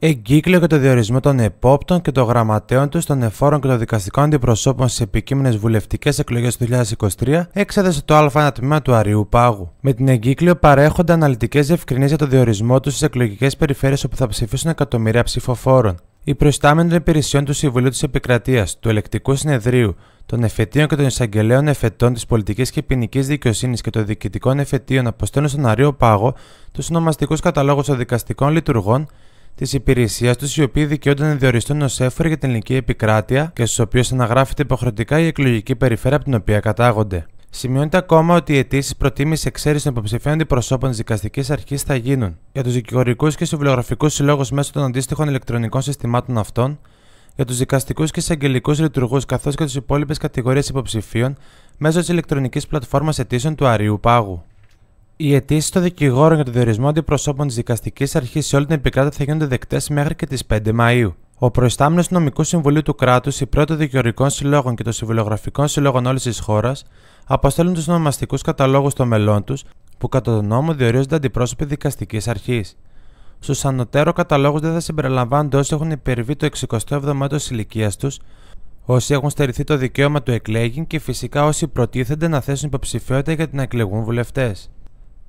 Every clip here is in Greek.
εγκύκλιο για το διορισμό των επόπτων και των γραμματέων τους, των εφόρων και των δικαστικών αντιπροσώπων στι επικείμενες βουλευτικές εκλογές του 2023, εξέδεσε το α τμήμα του Αριού Πάγου. Με την εγκύκλιο παρέχονται αναλυτικές διευκρινήσεις για το διορισμό τους στις εκλογικές περιφέρειες όπου θα ψηφίσουν εκατομμύρια ψηφοφόρων. Οι προϊστάμενοι των υπηρεσιών του Συμβουλίου της Επικρατείας, του Ελεκτικού Συνεδρίου, των Εφετείων και των Εισαγγελέων Εφετών της Πολιτικής και Ποινικής Δικαιοσύνης και των Διοικητικών Εφετείων αποστέλνουν στον Αριό Πάγο τους ονομαστικούς καταλόγους των δικαστικών λειτουργών της υπηρεσίας τους, οι οποίοι δικαιούνται να διοριστούν ως έφοροι για την ελληνική επικράτεια και στους οποίους αναγράφεται υποχρεωτικά η εκλογική περιφέρεια από την οποία κατάγονται. Σημειώνεται ακόμα ότι οι αιτήσεις προτίμησης εξαίρεσης των υποψηφίων αντιπροσώπων της δικαστικής αρχής θα γίνουν για τους δικηγορικούς και συμβουλογραφικούς συλλόγους μέσω των αντίστοιχων ηλεκτρονικών συστημάτων αυτών, για τους δικαστικούς και εισαγγελικούς λειτουργούς καθώς και τις υπόλοιπες κατηγορίες υποψηφίων μέσω της ηλεκτρονικής πλατφόρμας αιτήσεων του Αριού Πάγου. Οι αιτήσεις των δικηγόρων για το διορισμό αντιπροσώπων της δικαστικής αρχής σε όλη την επικράτεια θα γίνονται δεκτές μέχρι και τις 5 Μαου. Ο προϊστάμενος του Νομικού Συμβουλίου του Κράτους, η πρώτη Δικαιωρικών Συλλόγων και των συμβουλογραφικών Συλλόγων όλης της χώρας αποστέλουν τους ονομαστικούς καταλόγους των μελών τους που κατά τον νόμο διορίζονται αντιπρόσωποι δικαστικής αρχής. Στους ανωτέρω καταλόγους δεν θα συμπεριλαμβάνονται όσοι έχουν υπερβεί το 67 ο έτο ηλικίας τους, όσοι έχουν στερηθεί το δικαίωμα του εκλέγην και φυσικά όσοι προτίθενται να θέσουν υποψηφιότητα για την εκλεγούν βουλευτές.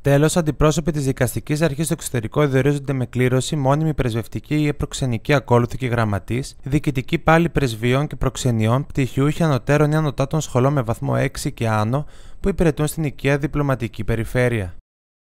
Τέλος, αντιπρόσωποι της δικαστικής αρχής στο εξωτερικό διορίζονται με κλήρωση, μόνιμη πρεσβευτική ή προξενική ακόλουθη και γραμματή, διοικητική πάλι πρεσβείων και προξενιών, πτυχιούχοι ανωτέρων ή ανωτάτων σχολών με βαθμό 6 και άνω που υπηρετούν στην οικία διπλωματική περιφέρεια.